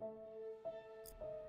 you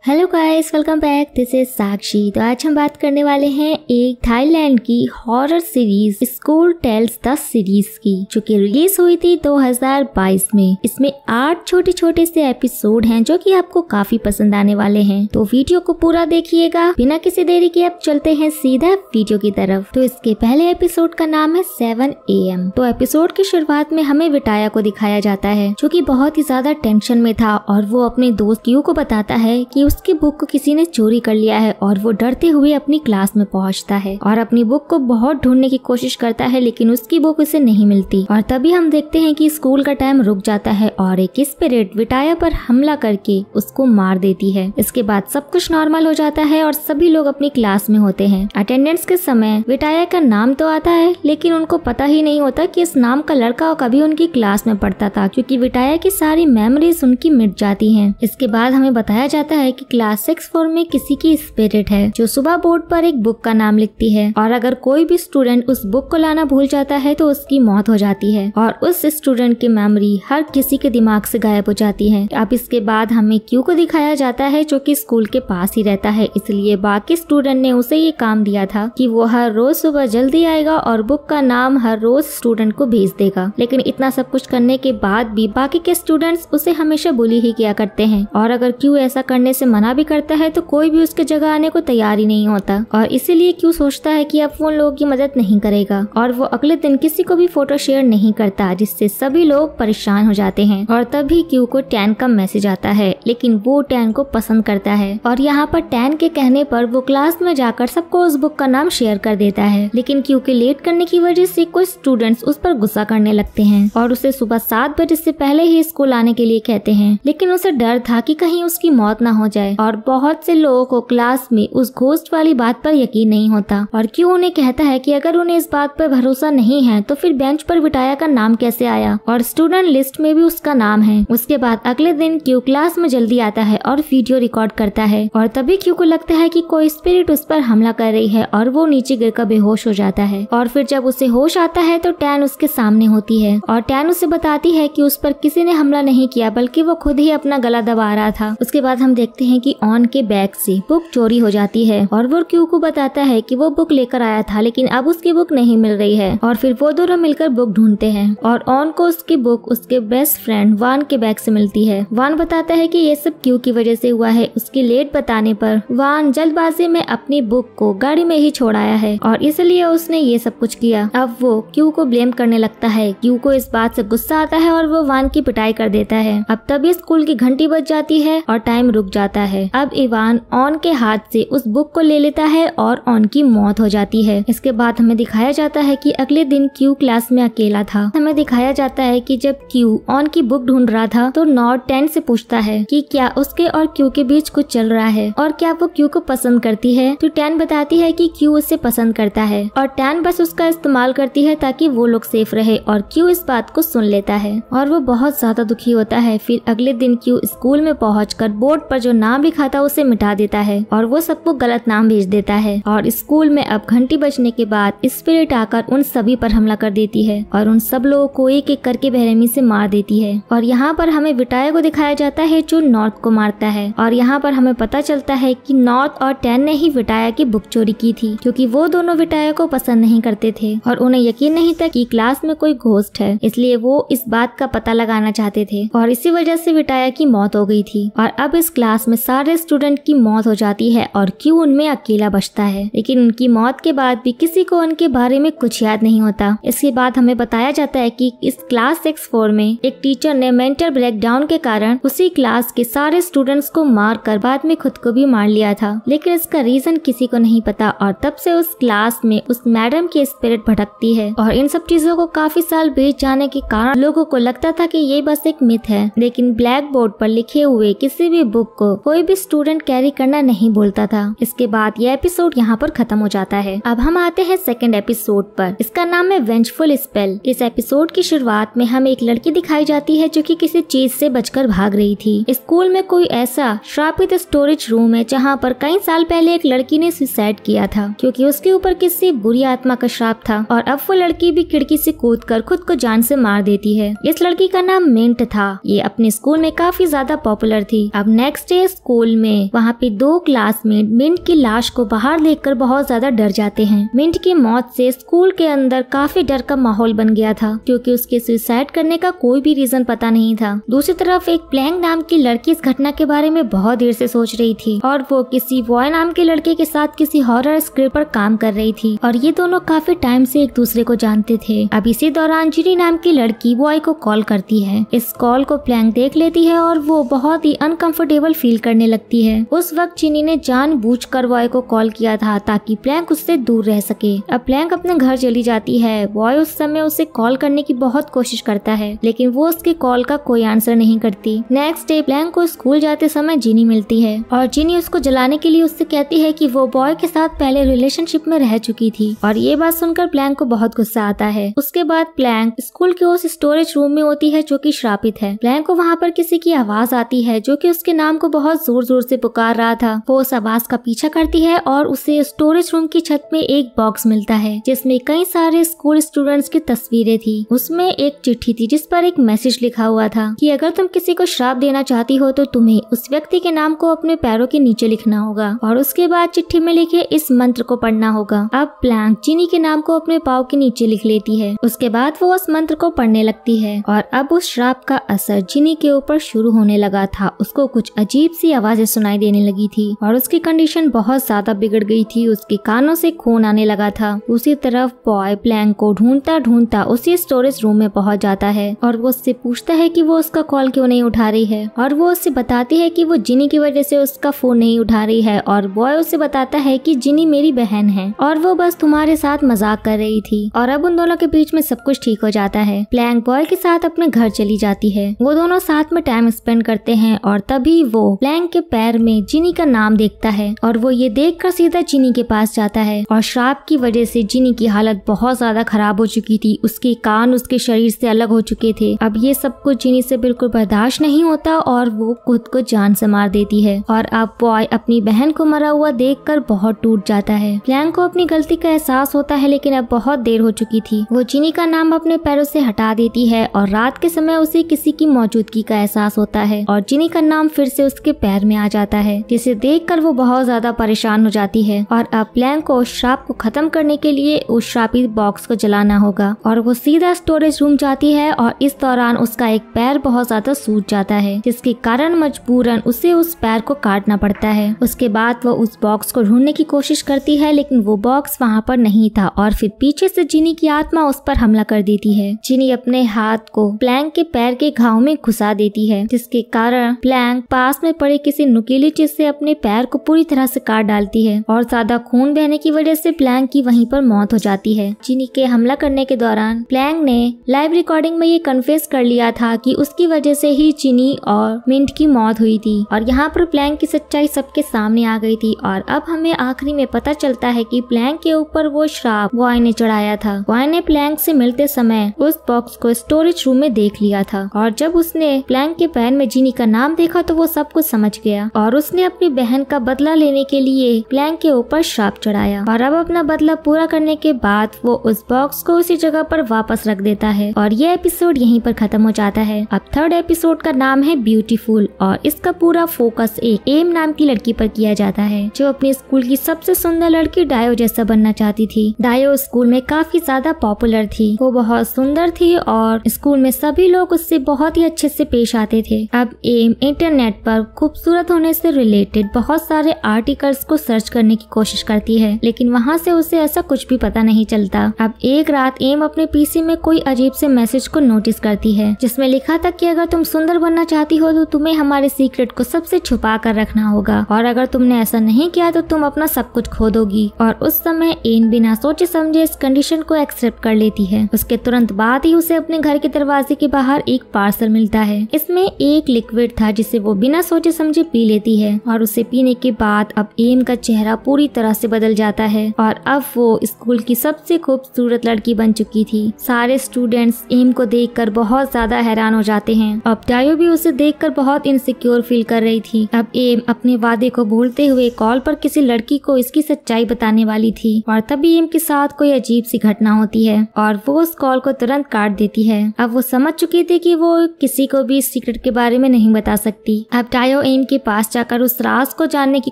hello guys welcome back this is Sakshi तो आज हम बात करने वाले हैं एक थाईलैंड की horror series school tales the series की जो कि रिलीज हुई थी 2022 में इसमें आठ छोटे छोटे से एपिसोड हैं जो कि आपको काफी पसंद आने वाले हैं तो वीडियो को पूरा देखिएगा बिना किसी देरी के आप चलते हैं सीधा वीडियो की तरफ तो इसके पहले एपिसोड का नाम है सेवन ए तो एपिसोड की शुरुआत में हमें विटाया को दिखाया जाता है जो की बहुत ही ज्यादा टेंशन में था और वो अपने दोस्त यू को बताता है की उस उसकी बुक को किसी ने चोरी कर लिया है और वो डरते हुए अपनी क्लास में पहुंचता है और अपनी बुक को बहुत ढूंढने की कोशिश करता है लेकिन उसकी बुक उसे नहीं मिलती और तभी हम देखते हैं कि स्कूल का टाइम रुक जाता है और एक स्पिरिट विटाया पर हमला करके उसको मार देती है इसके बाद सब कुछ नॉर्मल हो जाता है और सभी लोग अपनी क्लास में होते हैं अटेंडेंस के समय विटाया का नाम तो आता है लेकिन उनको पता ही नहीं होता की इस नाम का लड़का कभी उनकी क्लास में पढ़ता था क्यूँकी विटाया की सारी मेमोरीज उनकी मिट जाती है इसके बाद हमें बताया जाता है कि क्लास सिक्स फोर में किसी की स्पिरिट है जो सुबह बोर्ड पर एक बुक का नाम लिखती है और अगर कोई भी स्टूडेंट उस बुक को लाना भूल जाता है तो उसकी मौत हो जाती है और उस स्टूडेंट की मेमोरी हर किसी के दिमाग से गायब हो जाती है अब इसके बाद हमें क्यू को दिखाया जाता है जो कि स्कूल के पास ही रहता है इसलिए बाकी स्टूडेंट ने उसे ये काम दिया था कि वो हर रोज सुबह जल्दी आएगा और बुक का नाम हर रोज स्टूडेंट को भेज देगा लेकिन इतना सब कुछ करने के बाद भी बाकी के स्टूडेंट्स उसे हमेशा बुली ही किया करते हैं और अगर क्यू ऐसा करने से मना भी करता है तो कोई भी उसके जगह आने को तैयार ही नहीं होता और इसीलिए क्यों सोचता है कि अब वो उन लोगों की मदद नहीं करेगा और वो अगले दिन किसी को भी फोटो शेयर नहीं करता जिससे सभी लोग परेशान हो जाते हैं और तभी क्यू को टैन का मैसेज आता है लेकिन वो टैन को पसंद करता है और यहाँ पर टैन के कहने पर वो क्लास में जाकर सबको उस बुक का नाम शेयर कर देता है लेकिन क्यू के लेट करने की वजह से कुछ स्टूडेंट्स उस पर गुस्सा करने लगते हैं और उसे सुबह सात बजे से पहले ही स्कूल आने के लिए कहते हैं लेकिन उसे डर था कि कहीं उसकी मौत ना हो जाए जाए और बहुत से लोगों को क्लास में उस घोस्ट वाली बात पर यकीन नहीं होता और क्यों उन्हें कहता है कि अगर उन्हें इस बात पर भरोसा नहीं है तो फिर बेंच पर विटाया का नाम कैसे आया और स्टूडेंट लिस्ट में भी उसका नाम है उसके बाद अगले दिन क्यू क्लास में जल्दी आता है और वीडियो रिकॉर्ड करता है और तभी क्यू को लगता है की कोई स्पिरिट उस पर हमला कर रही है और वो नीचे गिर बेहोश हो जाता है और फिर जब उसे होश आता है तो टैन उसके सामने होती है और टैन उसे बताती है की उस पर किसी ने हमला नहीं किया बल्कि वो खुद ही अपना गला दबा रहा था उसके बाद हम देखते हैं हैं कि ऑन के बैग से बुक चोरी हो जाती है और वो क्यू को बताता है कि वो बुक लेकर आया था लेकिन अब उसकी बुक नहीं मिल रही है और फिर वो दोनों मिलकर बुक ढूंढते हैं और ऑन को उसकी बुक उसके बेस्ट फ्रेंड वान के बैग से मिलती है वान बताता है कि ये सब क्यू की वजह से हुआ है उसकी लेट बताने पर वान जल्दबाजी में अपनी बुक को गाड़ी में ही छोड़ाया है और इसलिए उसने ये सब कुछ किया अब वो क्यू को ब्लेम करने लगता है क्यू को इस बात से गुस्सा आता है और वो वान की पिटाई कर देता है अब तभी स्कूल की घंटी बज जाती है और टाइम रुक जाता जाता है अब इवान ऑन के हाथ से उस बुक को ले लेता है और ऑन की मौत हो जाती है इसके बाद हमें दिखाया जाता है कि अगले दिन क्यू क्लास में अकेला था हमें दिखाया जाता है कि जब क्यू ऑन की बुक ढूंढ रहा था तो नॉट टेन से पूछता है कि क्या उसके और क्यू के बीच कुछ चल रहा है और क्या वो क्यू को पसंद करती है तो टैन बताती है की क्यू उसे पसंद करता है और टैन बस उसका इस्तेमाल करती है ताकि वो लोग सेफ रहे और क्यू इस बात को सुन लेता है और वो बहुत ज्यादा दुखी होता है फिर अगले दिन क्यू स्कूल में पहुँच बोर्ड पर जो नाम नाम लिखा था उसे मिटा देता है और वो सबको गलत नाम भेज देता है और स्कूल में अब घंटी बजने के बाद स्पिरिट आकर उन सभी पर हमला कर देती है और उन सब लोगों को एक एक करके बहरेमी से मार देती है और यहाँ पर हमें विटाया को दिखाया जाता है जो नॉर्थ को मारता है और यहाँ पर हमें पता चलता है की नॉर्थ और टेन ने ही विटाया की बुक चोरी की थी क्यूँकी वो दोनों विटाया को पसंद नहीं करते थे और उन्हें यकीन नहीं था की क्लास में कोई घोस्ट है इसलिए वो इस बात का पता लगाना चाहते थे और इसी वजह से विटाया की मौत हो गई थी और अब इस क्लास में सारे स्टूडेंट की मौत हो जाती है और क्यू उनमें अकेला बचता है लेकिन उनकी मौत के बाद भी किसी को उनके बारे में कुछ याद नहीं होता इसके बाद हमें बताया जाता है कि इस क्लास सिक्स फोर में एक टीचर ने मेंटल ब्रेकडाउन के कारण उसी क्लास के सारे स्टूडेंट्स को मार कर बाद में खुद को भी मार लिया था लेकिन इसका रीजन किसी को नहीं पता और तब से उस क्लास में उस मैडम की स्पिरिट भटकती है और इन सब चीजों को काफी साल बीत जाने के कारण लोगों को लगता था कि ये बस एक मिथ है लेकिन ब्लैक बोर्ड पर लिखे हुए किसी भी बुक को कोई भी स्टूडेंट कैरी करना नहीं बोलता था इसके बाद ये एपिसोड यहाँ पर खत्म हो जाता है अब हम आते हैं सेकेंड एपिसोड पर इसका नाम है वेंचफुल स्पेल इस एपिसोड की शुरुआत में हमें एक लड़की दिखाई जाती है जो की किसी चीज से बचकर भाग रही थी स्कूल में कोई ऐसा श्रापित स्टोरेज रूम है जहाँ पर कई साल पहले एक लड़की ने सुसाइड किया था क्योंकि उसके ऊपर किसी बुरी आत्मा का श्राप था और अब वो लड़की भी खिड़की से कूद कर खुद को जान से मार देती है इस लड़की का नाम मिंट था ये अपने स्कूल में काफी ज्यादा पॉपुलर थी अब नेक्स्ट डे स्कूल में वहाँ पे दो क्लासमेट मिंट की लाश को बाहर देखकर बहुत ज्यादा डर जाते हैं मिंट की मौत से स्कूल के अंदर काफी डर का माहौल बन गया था क्योंकि उसके सुसाइड करने का कोई भी रीजन पता नहीं था दूसरी तरफ एक प्लैंग नाम की लड़की इस घटना के बारे में बहुत देर से सोच रही थी और वो किसी बॉय नाम के लड़के के साथ किसी हॉरर स्क्रिप्ट पर काम कर रही थी और ये दोनों काफी टाइम से एक दूसरे को जानते थे अब इसी दौरान जिनी नाम की लड़की बॉय को कॉल करती है इस कॉल को प्लैंग देख लेती है और वो बहुत ही अनकंफर्टेबल फील करने लगती है उस वक्त चीनी ने जान बूझ कर बॉय को कॉल किया था ताकि प्लैंक उससे दूर रह सके अब प्लैंक अपने घर चली जाती है बॉय उस समय उसे कॉल करने की बहुत कोशिश करता है लेकिन वो उसके कॉल का कोई आंसर नहीं करती नेक्स्ट डे प्लैंक को स्कूल जाते समय जीनी मिलती है और जीनी उसको जलाने के लिए उससे कहती है की वो बॉय के साथ पहले रिलेशनशिप में रह चुकी थी और ये बात सुनकर प्लैंक को बहुत गुस्सा आता है उसके बाद प्लैंक स्कूल के उस स्टोरेज रूम में होती है जो की श्रापित है प्लैंक को वहाँ पर किसी की आवाज आती है जो की उसके नाम को बहुत बहुत जोर जोर से पुकार रहा था वो उस आवाज का पीछा करती है और उसे स्टोरेज रूम की छत में एक बॉक्स मिलता है जिसमे कई सारे स्कूल स्टूडेंट्स की तस्वीरें थी उसमें एक चिट्ठी थी जिस पर एक मैसेज लिखा हुआ था कि अगर तुम किसी को श्राप देना चाहती हो तो तुम्हें उस व्यक्ति के नाम को अपने पैरों के नीचे लिखना होगा और उसके बाद चिट्ठी में लिखे इस मंत्र को पढ़ना होगा अब प्लैंक चीनी के नाम को अपने पाव के नीचे लिख लेती है उसके बाद वो उस मंत्र को पढ़ने लगती है और अब उस श्राप का असर चीनी के ऊपर शुरू होने लगा था उसको कुछ अजीब सी आवाजें सुनाई देने लगी थी और उसकी कंडीशन बहुत ज्यादा बिगड़ गई थी उसके कानों से खून आने लगा था उसी तरफ बॉय प्लैंक को ढूंढता ढूंढता उसी स्टोरेज रूम में पहुंच जाता है और वो उससे पूछता है कि वो उसका कॉल क्यों नहीं उठा रही है और वो उससे बताती है कि वो जिनी की वजह से उसका फोन नहीं उठा रही है और बॉय उसे बताता है कि जिनी मेरी बहन है और वो बस तुम्हारे साथ मजाक कर रही थी और अब उन दोनों के बीच में सब कुछ ठीक हो जाता है प्लैंक बॉय के साथ अपने घर चली जाती है वो दोनों साथ में टाइम स्पेंड करते हैं और तभी वो लैंग के पैर में जिनी का नाम देखता है और वो ये देखकर सीधा जिनी के पास जाता है और श्राप की वजह से जिनी की हालत बहुत ज्यादा खराब हो चुकी थी उसके कान उसके शरीर से अलग हो चुके थे अब ये सब कुछ जिनी से बिल्कुल बर्दाश्त नहीं होता और वो खुद को जान से मार देती है और अब बॉय अपनी बहन को मरा हुआ देखकर बहुत टूट जाता है लैंग को अपनी गलती का एहसास होता है लेकिन अब बहुत देर हो चुकी थी वो जिनी का नाम अपने पैरों से हटा देती है और रात के समय उसे किसी की मौजूदगी का एहसास होता है और जिनी का नाम फिर से उसके पैर में आ जाता है जिसे देखकर वो बहुत ज्यादा परेशान हो जाती है और अब प्लैंक को श्राप को खत्म करने के लिए उस श्रापित बॉक्स को जलाना होगा और वो सीधा स्टोरेज रूम जाती है और इस दौरान उसका एक पैर बहुत ज्यादा सूट जाता है जिसके कारण मजबूरन उसे उस पैर को काटना पड़ता है उसके बाद वो उस बॉक्स को ढूंढने की कोशिश करती है लेकिन वो बॉक्स वहाँ पर नहीं था और फिर पीछे से जिनी की आत्मा उस पर हमला कर देती है जिनी अपने हाथ को प्लैंक के पैर के घाव में घुसा देती है जिसके कारण प्लैंक पास में पड़े पड़े किसी नुकीली चीज से अपने पैर को पूरी तरह से काट डालती है और ज्यादा खून बहने की वजह से प्लैंग की वहीं पर मौत हो जाती है चीनी के हमला करने के दौरान प्लैंग ने लाइव रिकॉर्डिंग में ये कन्फेस कर लिया था कि उसकी वजह से ही चीनी और मिंट की मौत हुई थी और यहाँ पर प्लैंग की सच्चाई सबके सामने आ गई थी और अब हमें आखिरी में पता चलता है की प्लैंग के ऊपर वो श्राप वॉय ने चढ़ाया था वॉय ने प्लैंग से मिलते समय उस बॉक्स को स्टोरेज रूम में देख लिया था और जब उसने प्लैंग के पैन में जीनी का नाम देखा तो वो सब कुछ समझ गया और उसने अपनी बहन का बदला लेने के लिए प्लैंक के ऊपर श्राप चढ़ाया और अब अपना बदला पूरा करने के बाद वो उस बॉक्स को उसी जगह पर वापस रख देता है और ये एपिसोड यहीं पर खत्म हो जाता है अब थर्ड एपिसोड का नाम है ब्यूटीफुल और इसका पूरा फोकस एक एम नाम की लड़की पर किया जाता है जो अपने स्कूल की सबसे सुंदर लड़की डायो जैसा बनना चाहती थी डायो स्कूल में काफी ज्यादा पॉपुलर थी वो बहुत सुंदर थी और स्कूल में सभी लोग उससे बहुत ही अच्छे से पेश आते थे अब एम इंटरनेट पर खूब खूबसूरत होने से रिलेटेड बहुत सारे आर्टिकल्स को सर्च करने की कोशिश करती है लेकिन वहाँ से उसे ऐसा कुछ भी पता नहीं चलता अब एक रात एम अपने पीसी में कोई अजीब से मैसेज को नोटिस करती है जिसमे लिखा था की अगर तुम सुंदर बनना चाहती हो तो तुम्हें हमारे सीक्रेट को सबसे छुपा कर रखना होगा और अगर तुमने ऐसा नहीं किया तो तुम अपना सब कुछ खो दोगी और उस समय एन बिना सोचे समझे इस कंडीशन को एक्सेप्ट कर लेती है उसके तुरंत बाद ही उसे अपने घर के दरवाजे के बाहर एक पार्सल मिलता है इसमें एक लिक्विड था जिसे वो बिना सोचे सोचे समझे पी लेती है और उसे पीने के बाद अब एम का चेहरा पूरी तरह से बदल जाता है और अब वो स्कूल की सबसे खूबसूरत लड़की बन चुकी थी सारे स्टूडेंट्स एम को देखकर बहुत ज्यादा हैरान हो जाते हैं अब डायो भी उसे देखकर बहुत इनसिक्योर फील कर रही थी अब एम अपने वादे को भूलते हुए कॉल पर किसी लड़की को इसकी सच्चाई बताने वाली थी और तभी एम के साथ कोई अजीब सी घटना होती है और वो उस कॉल को तुरंत काट देती है अब वो समझ चुकी थी कि वो किसी को भी सीक्रेट के बारे में नहीं बता सकती अब डायो एम के पास जाकर उस राज को जानने की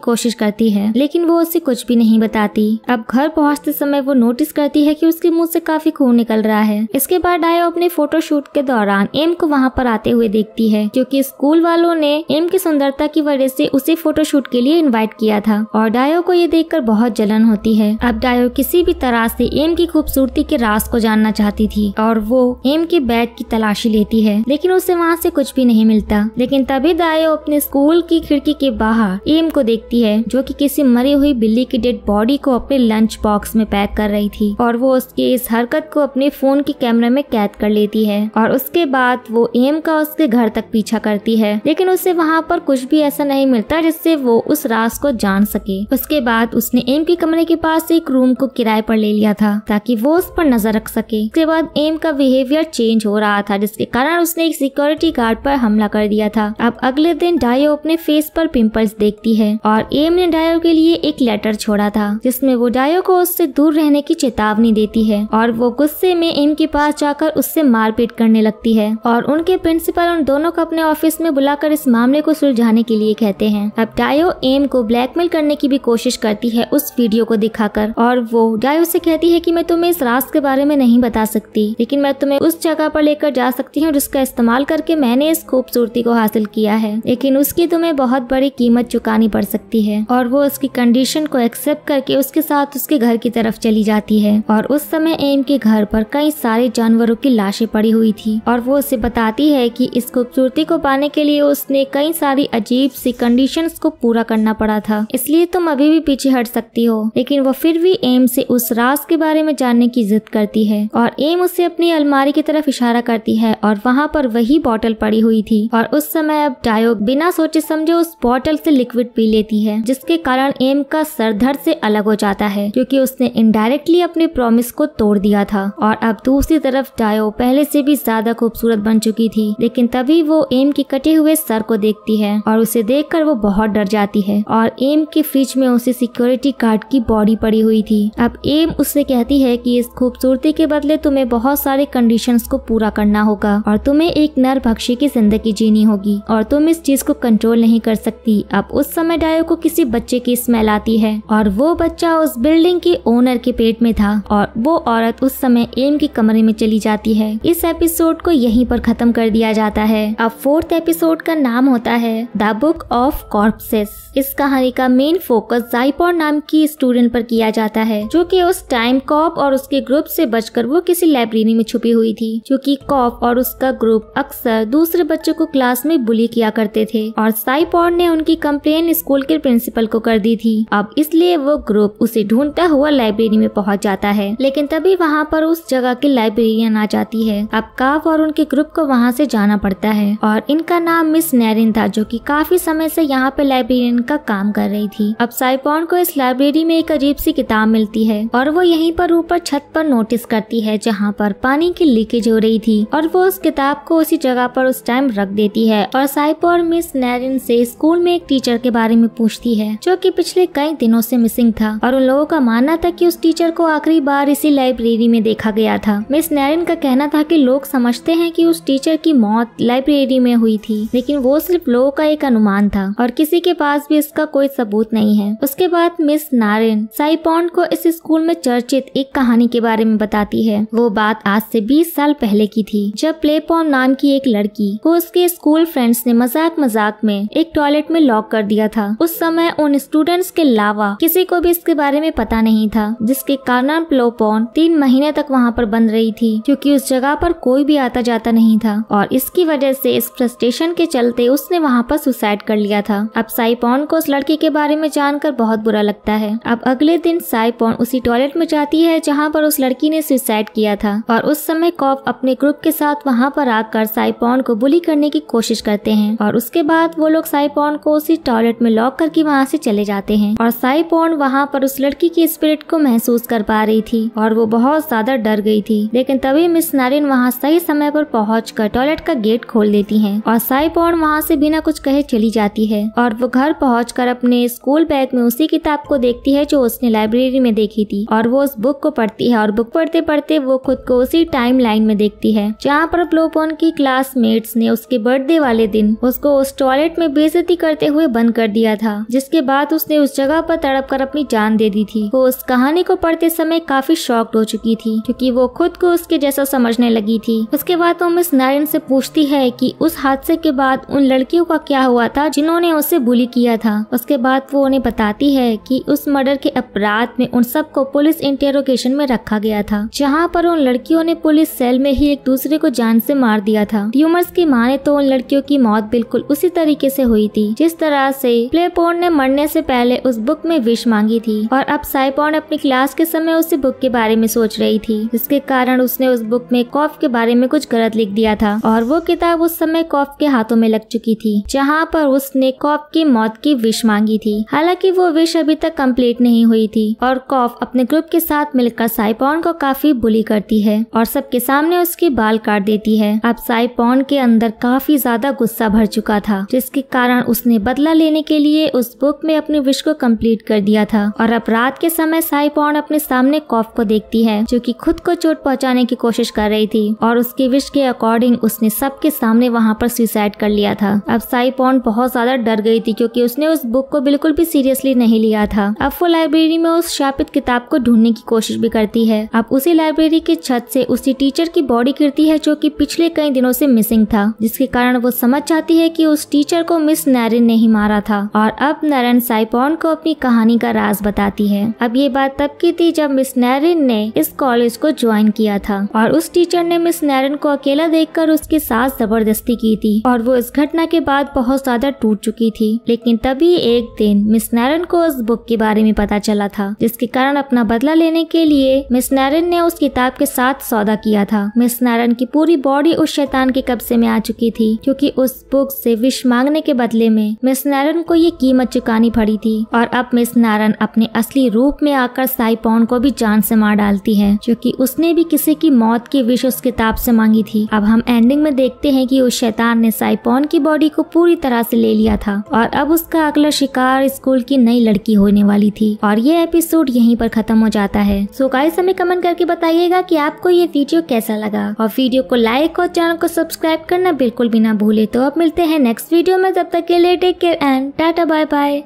कोशिश करती है लेकिन वो उसे कुछ भी नहीं बताती अब घर पहुंचते समय वो नोटिस करती है कि उसके मुंह से काफी खून निकल रहा है इसके बाद डायो अपने फोटोशूट के दौरान एम को वहाँ पर आते हुए देखती है क्योंकि स्कूल वालों ने एम की सुंदरता की वजह से उसे फोटोशूट के लिए इन्वाइट किया था और डायो को ये देख बहुत जलन होती है अब डायो किसी भी तरह से एम की खूबसूरती के राज को जानना चाहती थी और वो एम के बैग की तलाशी लेती है लेकिन उसे वहाँ से कुछ भी नहीं मिलता लेकिन तभी डायो अपने स्कूल की खिड़की के बाहर एम को देखती है जो कि किसी मरी हुई बिल्ली की डेड बॉडी को अपने लंच बॉक्स में पैक कर रही थी और वो उसके इस हरकत को अपने फोन के कैमरे में कैद कर लेती है और उसके बाद वो एम का उसके घर तक पीछा करती है लेकिन उसे वहाँ पर कुछ भी ऐसा नहीं मिलता जिससे वो उस रास को जान सके उसके बाद उसने एम के कमरे के पास एक रूम को किराए पर ले लिया था ताकि वो उस पर नजर रख सके उसके बाद एम का बिहेवियर चेंज हो रहा था जिसके कारण उसने एक सिक्योरिटी गार्ड पर हमला कर दिया था अब अगले दिन डायो वो अपने फेस पर पिंपल्स देखती है और एम ने डायो के लिए एक लेटर छोड़ा था जिसमें वो डायो को उससे दूर रहने की चेतावनी देती है और वो गुस्से में एम के पास जाकर उससे मारपीट करने लगती है और उनके प्रिंसिपल उन दोनों को अपने ऑफिस में बुलाकर इस मामले को सुलझाने के लिए कहते हैं अब डायो एम को ब्लैकमेल करने की भी कोशिश करती है उस वीडियो को दिखाकर और वो डायो से कहती है की मैं तुम्हें इस रास्ते के बारे में नहीं बता सकती लेकिन मैं तुम्हें उस जगह पर लेकर जा सकती हूँ जिसका इस्तेमाल करके मैंने इस खूबसूरती को हासिल किया है लेकिन उस उसकी तुम्हें बहुत बड़ी कीमत चुकानी पड़ सकती है और वो उसकी कंडीशन को एक्सेप्ट करके उसके साथ उसके घर की तरफ चली जाती है और उस समय एम के घर पर कई सारे जानवरों की लाशें पड़ी हुई थी और वो उसे बताती है कि इस खूबसूरती को पाने के लिए उसने कई सारी अजीब सी कंडीशंस को पूरा करना पड़ा था इसलिए तुम अभी भी पीछे हट सकती हो लेकिन वो फिर भी एम से उस रास के बारे में जानने की जिद करती है और एम उसे अपनी अलमारी की तरफ इशारा करती है और वहाँ पर वही बॉटल पड़ी हुई थी और उस समय अब डायोग बिना सोच सोचे समझे उस बॉटल से लिक्विड पी लेती है जिसके कारण एम का सर धड़ से अलग हो जाता है क्योंकि उसने इनडायरेक्टली अपने प्रॉमिस को तोड़ दिया था और अब दूसरी तरफ डायो पहले से भी ज्यादा खूबसूरत बन चुकी थी लेकिन तभी वो एम के कटे हुए सर को देखती है और उसे देख वो बहुत डर जाती है और एम के फ्रिज में उसे सिक्योरिटी गार्ड की बॉडी पड़ी हुई थी अब एम उससे कहती है की इस खूबसूरती के बदले तुम्हे बहुत सारे कंडीशन को पूरा करना होगा और तुम्हे एक नर भक्षी की जिंदगी जीनी होगी और तुम इस चीज को कंट्रोल नहीं कर सकती अब उस समय डायो को किसी बच्चे की स्मेल आती है और वो बच्चा उस बिल्डिंग के ओनर के पेट में था और वो औरत उस समय एम के कमरे में चली जाती है इस एपिसोड को यहीं पर खत्म कर दिया जाता है अब फोर्थ एपिसोड का नाम होता है द बुक ऑफ कॉर्पसेस इस कहानी का मेन फोकस जाइपोर नाम की स्टूडेंट पर किया जाता है जो कि उस टाइम कॉप और उसके ग्रुप से बचकर वो किसी लाइब्रेरी में छुपी हुई थी क्योंकि कॉप और उसका ग्रुप अक्सर दूसरे बच्चों को क्लास में बुली किया करते थे और और साइपॉड ने उनकी कंप्लेन स्कूल के प्रिंसिपल को कर दी थी अब इसलिए वो ग्रुप उसे ढूंढता हुआ लाइब्रेरी में पहुंच जाता है लेकिन तभी वहाँ पर उस जगह की लाइब्रेरियन आ जाती है अब काफ और उनके ग्रुप को वहाँ से जाना पड़ता है और इनका नाम मिस नैरिन था जो की काफी समय से यहाँ पे लाइब्रेरियन का काम कर रही थी अब साइपॉन को इस लाइब्रेरी में एक अजीब सी किताब मिलती है और वो यहीं पर ऊपर छत पर नोटिस करती है जहाँ पर पानी की लीकेज हो रही थी और वो उस किताब को उसी जगह पर उस टाइम रख देती है और साइपॉन मिस नैरिन कैरिन से स्कूल में एक टीचर के बारे में पूछती है जो कि पिछले कई दिनों से मिसिंग था और उन लोगों का मानना था कि उस टीचर को आखिरी बार इसी लाइब्रेरी में देखा गया था मिस नैरिन का कहना था कि लोग समझते हैं कि उस टीचर की मौत लाइब्रेरी में हुई थी लेकिन वो सिर्फ लोगों का एक अनुमान था और किसी के पास भी इसका कोई सबूत नहीं है उसके बाद मिस नारिन साइपॉन्ड को इस स्कूल में चर्चित एक कहानी के बारे में बताती है वो बात आज से 20 साल पहले की थी जब प्लेपॉन नाम की एक लड़की को उसके स्कूल फ्रेंड्स ने मजाक मजाक साथ में एक टॉयलेट में लॉक कर दिया था उस समय उन स्टूडेंट्स के अलावा किसी को भी इसके बारे में पता नहीं था जिसके कारण प्लोपोन तीन महीने तक वहाँ पर बंद रही थी क्योंकि उस जगह पर कोई भी आता जाता नहीं था और इसकी वजह से इस फ्रस्ट्रेशन के चलते उसने वहाँ पर सुसाइड कर लिया था अब साइपॉन को उस लड़की के बारे में जानकर बहुत बुरा लगता है अब अगले दिन साइपॉन उसी टॉयलेट में जाती है जहाँ पर उस लड़की ने सुसाइड किया था और उस समय कॉप अपने ग्रुप के साथ वहाँ पर आकर साइपॉन को बुली करने की कोशिश करते हैं और उसके बाद बाद वो लोग साइपॉन को उसी टॉयलेट में लॉक करके वहाँ से चले जाते हैं और साइपॉन वहाँ पर उस लड़की की स्पिरिट को महसूस कर पा रही थी और वो बहुत ज्यादा डर गई थी लेकिन तभी मिस नारिन वहाँ सही समय पर पहुँच कर टॉयलेट का गेट खोल देती है और साइपॉन वहाँ से बिना कुछ कहे चली जाती है और वो घर पहुँच कर अपने स्कूल बैग में उसी किताब को देखती है जो उसने लाइब्रेरी में देखी थी और वो उस बुक को पढ़ती है और बुक पढ़ते पढ़ते वो खुद को उसी टाइम लाइन में देखती है जहाँ पर प्लोपोन की क्लासमेट्स ने उसके बर्थडे वाले दिन उसको उस टॉयलेट टॉयलेट में बेजती करते हुए बंद कर दिया था जिसके बाद उसने उस जगह पर तड़प कर अपनी जान दे दी थी वो उस कहानी को पढ़ते समय काफी शॉक्ड हो चुकी थी क्योंकि वो खुद को उसके जैसा समझने लगी थी उसके बाद वो मिस नारायण से पूछती है कि उस हादसे के बाद उन लड़कियों का क्या हुआ था जिन्होंने उसे बुली किया था उसके बाद वो उन्हें बताती है कि उस मर्डर के अपराध में उन सबको पुलिस इंटेरोगेशन में रखा गया था जहाँ पर उन लड़कियों ने पुलिस सेल में ही एक दूसरे को जान से मार दिया था ट्यूमर्स की माने तो उन लड़कियों की मौत बिल्कुल उसी तरह तरीके से हुई थी जिस तरह से प्लेपोर्न ने मरने से पहले उस बुक में विश मांगी थी और अब साइपोर्न अपनी क्लास के समय उस बुक के बारे में सोच रही थी जिसके कारण उसने उस बुक में कॉफ के बारे में कुछ गलत लिख दिया था और वो किताब उस समय कॉफ के हाथों में लग चुकी थी जहाँ पर उसने कॉफ की मौत की विश मांगी थी हालांकि वो विश अभी तक कम्प्लीट नहीं हुई थी और कॉफ अपने ग्रुप के साथ मिलकर साइपॉन को काफी बुली करती है और सबके सामने उसके बाल काट देती है अब साइपोर्न के अंदर काफी ज्यादा गुस्सा भर चुका था जिसके कारण उसने बदला लेने के लिए उस बुक में अपने विश को कंप्लीट कर दिया था और अब रात के समय पॉन अपने सामने कॉफ को देखती है जो कि खुद को चोट पहुंचाने की कोशिश कर रही थी और उसके विश के अकॉर्डिंग उसने सबके सामने वहाँ पर सुसाइड कर लिया था अब पॉन बहुत ज्यादा डर गई थी क्यूँकी उसने उस बुक को बिल्कुल भी सीरियसली नहीं लिया था अब वो लाइब्रेरी में उस शापित किताब को ढूंढने की कोशिश भी करती है अब उसी लाइब्रेरी के छत से उसी टीचर की बॉडी गिरती है जो की पिछले कई दिनों से मिसिंग था जिसके कारण वो समझ जाती है की उस टीचर टीचर को मिस नैरिन ने ही मारा था और अब नरेन साइपोन को अपनी कहानी का राज बताती है अब ये बात तब की थी जब मिस नरेन ने इस कॉलेज को ज्वाइन किया था और उस टीचर ने मिस नरेन को अकेला देखकर उसके साथ जबरदस्ती की थी और वो इस घटना के बाद बहुत ज्यादा टूट चुकी थी लेकिन तभी एक दिन मिस नैरन को उस बुक के बारे में पता चला था जिसके कारण अपना बदला लेने के लिए मिस नैरन ने उस किताब के साथ सौदा किया था मिस नैरन की पूरी बॉडी उस शैतान के कब्जे में आ चुकी थी क्योंकि उस बुक से विश्व मांगने के बदले में मिस नारायण को ये कीमत चुकानी पड़ी थी और अब मिस नारायण अपने असली रूप में आकर पौन को भी जान से मार डालती है क्योंकि उसने भी किसी की मौत की विश उस किताब से मांगी थी अब हम एंडिंग में देखते हैं कि उस शैतान ने पौन की बॉडी को पूरी तरह से ले लिया था और अब उसका अगला शिकार स्कूल की नई लड़की होने वाली थी और ये एपिसोड यहीं पर खत्म हो जाता है सो गाइस हमें कमेंट करके बताइएगा कि आपको ये वीडियो कैसा लगा और वीडियो को लाइक और चैनल को सब्सक्राइब करना बिल्कुल भी ना भूले तो अब मिलते हैं नेक्स्ट वीडियो वीडियो में तब तक के लिए take care and tata bye bye